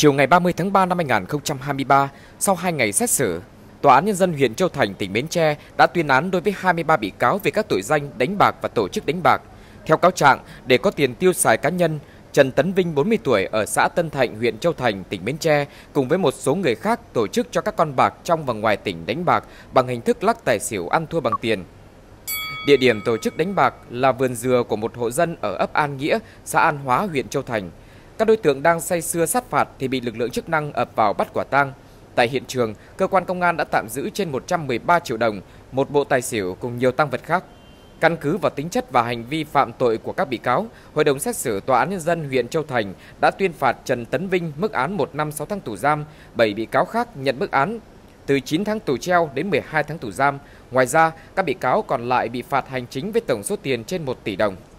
Chiều ngày 30 tháng 3 năm 2023, sau 2 ngày xét xử, Tòa án Nhân dân huyện Châu Thành, tỉnh Bến Tre đã tuyên án đối với 23 bị cáo về các tội danh đánh bạc và tổ chức đánh bạc. Theo cáo trạng, để có tiền tiêu xài cá nhân, Trần Tấn Vinh 40 tuổi ở xã Tân Thạnh, huyện Châu Thành, tỉnh Bến Tre cùng với một số người khác tổ chức cho các con bạc trong và ngoài tỉnh đánh bạc bằng hình thức lắc tài xỉu ăn thua bằng tiền. Địa điểm tổ chức đánh bạc là vườn dừa của một hộ dân ở ấp An Nghĩa, xã An Hóa, huyện Châu Thành. Các đối tượng đang say sưa sát phạt thì bị lực lượng chức năng ập vào bắt quả tang. Tại hiện trường, cơ quan công an đã tạm giữ trên 113 triệu đồng, một bộ tài xỉu cùng nhiều tăng vật khác. Căn cứ vào tính chất và hành vi phạm tội của các bị cáo, Hội đồng xét xử Tòa án Nhân dân huyện Châu Thành đã tuyên phạt Trần Tấn Vinh mức án 1 năm 6 tháng tù giam, 7 bị cáo khác nhận mức án từ 9 tháng tù treo đến 12 tháng tù giam. Ngoài ra, các bị cáo còn lại bị phạt hành chính với tổng số tiền trên 1 tỷ đồng.